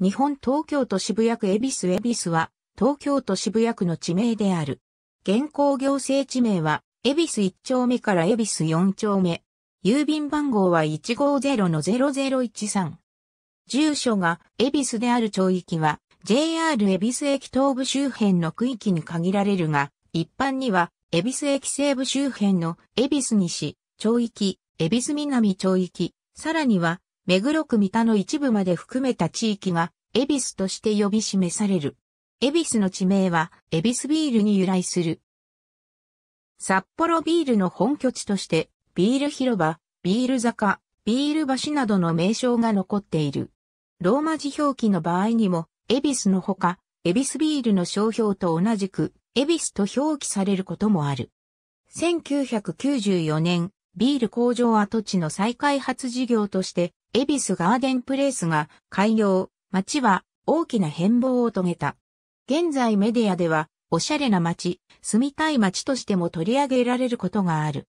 日本東京都渋谷区恵比寿恵比寿は、東京都渋谷区の地名である。現行行政地名は、恵比寿1丁目から恵比寿4丁目。郵便番号は150-0013。住所が恵比寿である町域は、JR 恵比寿駅東部周辺の区域に限られるが、一般には、恵比寿駅西部周辺の恵比寿西、町域、恵比寿南町域、さらには、目黒区三田の一部まで含めた地域が、恵比寿として呼び示される。恵比寿の地名は、恵比寿ビールに由来する。札幌ビールの本拠地として、ビール広場、ビール坂、ビール橋などの名称が残っている。ローマ字表記の場合にも、恵比寿のほか、恵比寿ビールの商標と同じく、恵比寿と表記されることもある。1994年、ビール工場跡地の再開発事業として、エビスガーデンプレイスが開業、街は大きな変貌を遂げた。現在メディアでは、おしゃれな街、住みたい街としても取り上げられることがある。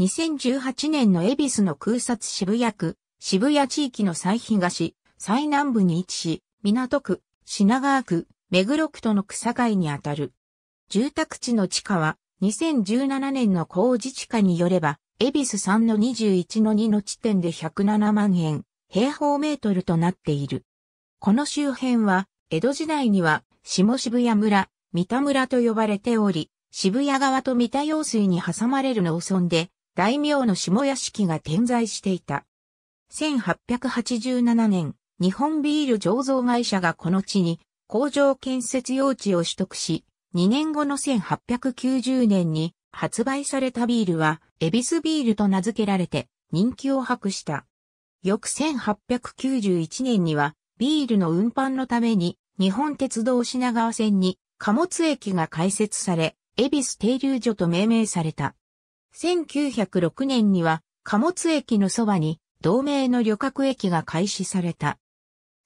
2018年の恵比寿の空撮渋谷区、渋谷地域の最東、最南部に位置し、港区、品川区、目黒区との草街にあたる。住宅地の地下は2017年の高自治下によれば、恵比寿3の21の2の地点で107万円、平方メートルとなっている。この周辺は、江戸時代には、下渋谷村、三田村と呼ばれており、渋谷川と三田用水に挟まれる農村で、大名の下屋敷が点在していた。1887年、日本ビール醸造会社がこの地に工場建設用地を取得し、2年後の1890年に発売されたビールは、エビスビールと名付けられて人気を博した。翌1891年には、ビールの運搬のために、日本鉄道品川線に貨物駅が開設され、エビス停留所と命名された。1906年には、貨物駅のそばに、同盟の旅客駅が開始された。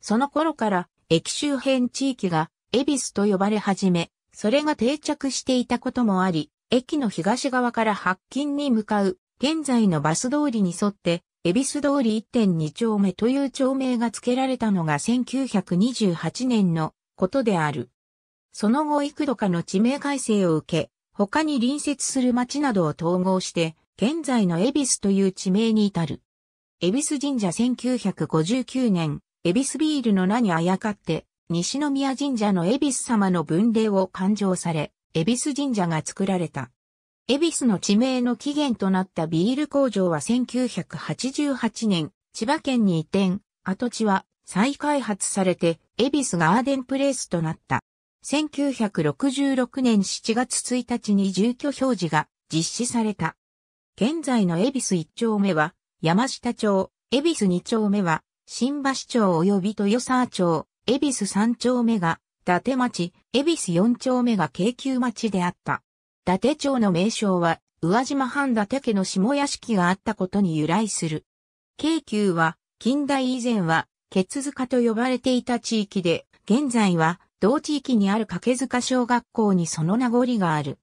その頃から、駅周辺地域が、エビスと呼ばれ始め、それが定着していたこともあり、駅の東側から白金に向かう、現在のバス通りに沿って、恵比寿通り1.2丁目という町名が付けられたのが1928年のことである。その後幾度かの地名改正を受け、他に隣接する町などを統合して、現在の恵比寿という地名に至る。恵比寿神社1959年、恵比寿ビールの名にあやかって、西宮神社の恵比寿様の分霊を勘定され、恵比寿神社が作られた。恵比寿の地名の起源となったビール工場は1988年、千葉県に移転、跡地は再開発されて、恵比寿ガーデンプレイスとなった。1966年7月1日に住居表示が実施された。現在の恵比寿1丁目は、山下町、恵比寿2丁目は、新橋町及び豊沢町、恵比寿三丁目が、伊達町、恵比寿四丁目が京急町であった。伊達町の名称は、宇和島藩伊達家の下屋敷があったことに由来する。京急は、近代以前は、ケツ塚と呼ばれていた地域で、現在は、同地域にある掛塚小学校にその名残がある。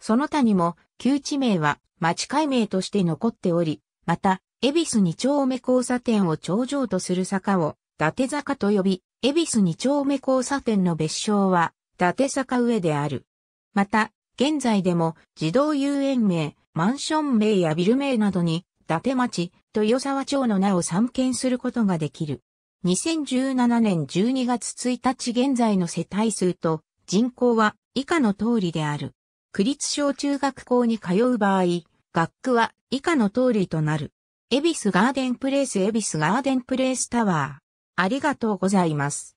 その他にも、旧地名は、町改名として残っており、また、恵比寿二丁目交差点を頂上とする坂を、伊達坂と呼び、恵比寿二丁目交差点の別称は、伊達坂上である。また、現在でも、児童遊園名、マンション名やビル名などに、伊達町、豊沢町の名を参見することができる。2017年12月1日現在の世帯数と人口は以下の通りである。区立小中学校に通う場合、学区は以下の通りとなる。エビスガーデンプレイスエビスガーデンプレイスタワー。ありがとうございます。